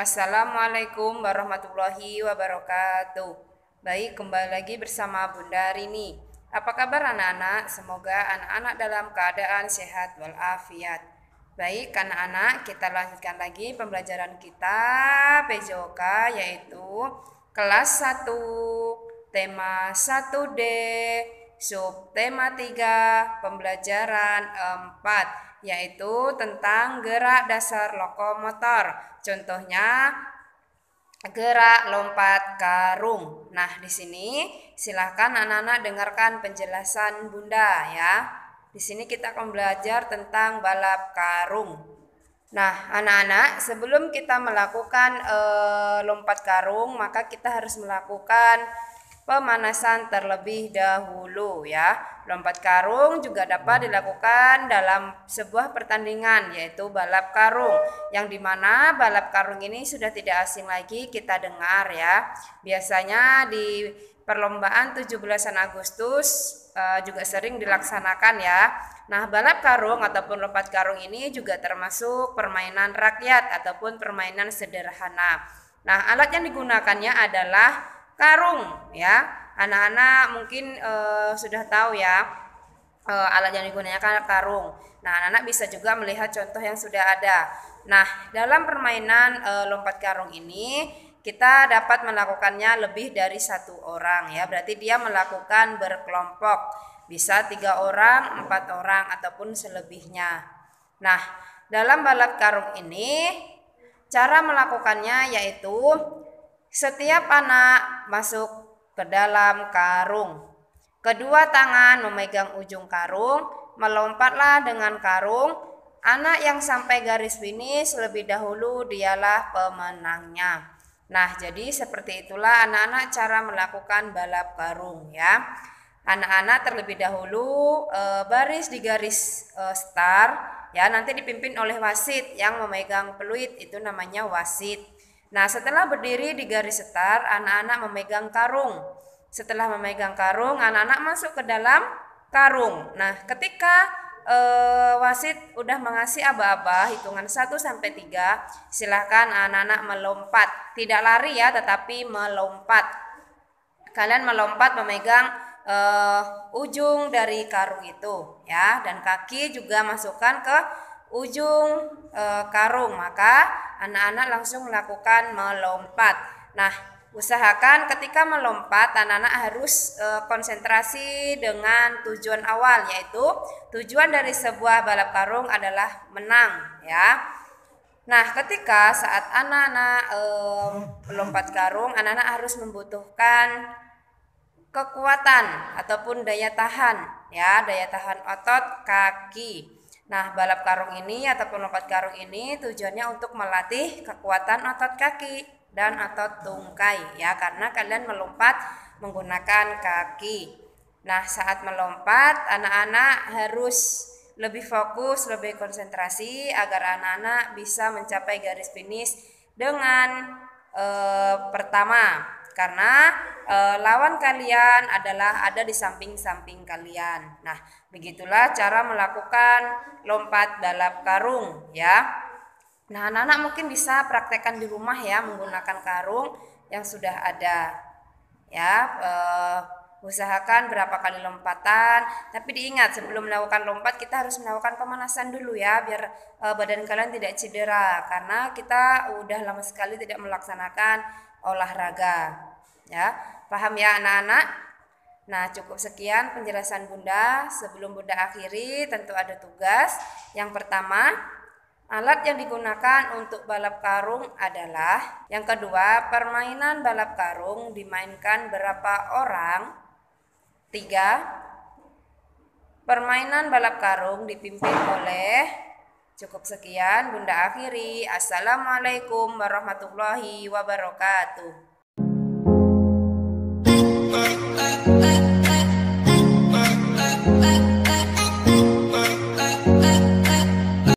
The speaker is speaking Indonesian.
Assalamualaikum warahmatullahi wabarakatuh. Baik, kembali lagi bersama Bunda Rini. Apa kabar anak-anak? Semoga anak-anak dalam keadaan sehat walafiat. Baik, anak-anak, kita lanjutkan lagi pembelajaran kita PJOK yaitu kelas 1 tema 1D Subtema 3 pembelajaran 4 yaitu tentang gerak dasar lokomotor. Contohnya gerak lompat karung. Nah, di sini silahkan anak-anak dengarkan penjelasan Bunda ya. Di sini kita akan belajar tentang balap karung. Nah, anak-anak, sebelum kita melakukan e, lompat karung, maka kita harus melakukan pemanasan terlebih dahulu ya. Lompat karung juga dapat dilakukan dalam sebuah pertandingan yaitu balap karung yang dimana balap karung ini sudah tidak asing lagi kita dengar ya. Biasanya di perlombaan 17-an Agustus uh, juga sering dilaksanakan ya. Nah, balap karung ataupun lompat karung ini juga termasuk permainan rakyat ataupun permainan sederhana. Nah, alat yang digunakannya adalah karung ya anak-anak mungkin uh, sudah tahu ya uh, alat yang digunakan karung nah anak-anak bisa juga melihat contoh yang sudah ada nah dalam permainan uh, lompat karung ini kita dapat melakukannya lebih dari satu orang ya berarti dia melakukan berkelompok bisa tiga orang empat orang ataupun selebihnya nah dalam balap karung ini cara melakukannya yaitu setiap anak masuk ke dalam karung. Kedua tangan memegang ujung karung, melompatlah dengan karung. Anak yang sampai garis finish lebih dahulu dialah pemenangnya. Nah, jadi seperti itulah anak-anak cara melakukan balap karung ya. Anak-anak terlebih dahulu e, baris di garis e, eh, star ya nanti dipimpin oleh wasit yang memegang peluit itu namanya wasit. Nah, setelah berdiri di garis setar, anak-anak memegang karung. Setelah memegang karung, anak-anak masuk ke dalam karung. Nah, ketika e, wasit udah mengasih aba-aba hitungan 1 sampai 3, silahkan anak-anak melompat. Tidak lari ya, tetapi melompat. Kalian melompat memegang e, ujung dari karung itu ya dan kaki juga masukkan ke ujung e, karung. Maka anak-anak langsung melakukan melompat. Nah, usahakan ketika melompat anak-anak harus e, konsentrasi dengan tujuan awal yaitu tujuan dari sebuah balap karung adalah menang ya. Nah, ketika saat anak-anak e, melompat karung, anak-anak harus membutuhkan kekuatan ataupun daya tahan ya, daya tahan otot kaki. Nah, balap karung ini ataupun lompat karung ini tujuannya untuk melatih kekuatan otot kaki dan otot tungkai ya karena kalian melompat menggunakan kaki. Nah, saat melompat anak-anak harus lebih fokus, lebih konsentrasi agar anak-anak bisa mencapai garis finish dengan eh, pertama karena e, lawan kalian adalah ada di samping-samping kalian. Nah, begitulah cara melakukan lompat balap karung ya. Nah, anak-anak mungkin bisa praktekkan di rumah ya menggunakan karung yang sudah ada. Ya, e, usahakan berapa kali lompatan tapi diingat sebelum melakukan lompat kita harus melakukan pemanasan dulu ya biar e, badan kalian tidak cedera karena kita udah lama sekali tidak melaksanakan olahraga. Ya, paham ya anak-anak? Nah, cukup sekian penjelasan Bunda. Sebelum Bunda akhiri, tentu ada tugas. Yang pertama, alat yang digunakan untuk balap karung adalah yang kedua, permainan balap karung dimainkan berapa orang? Tiga, permainan balap karung dipimpin oleh Cukup sekian Bunda akhiri. Assalamualaikum warahmatullahi wabarakatuh.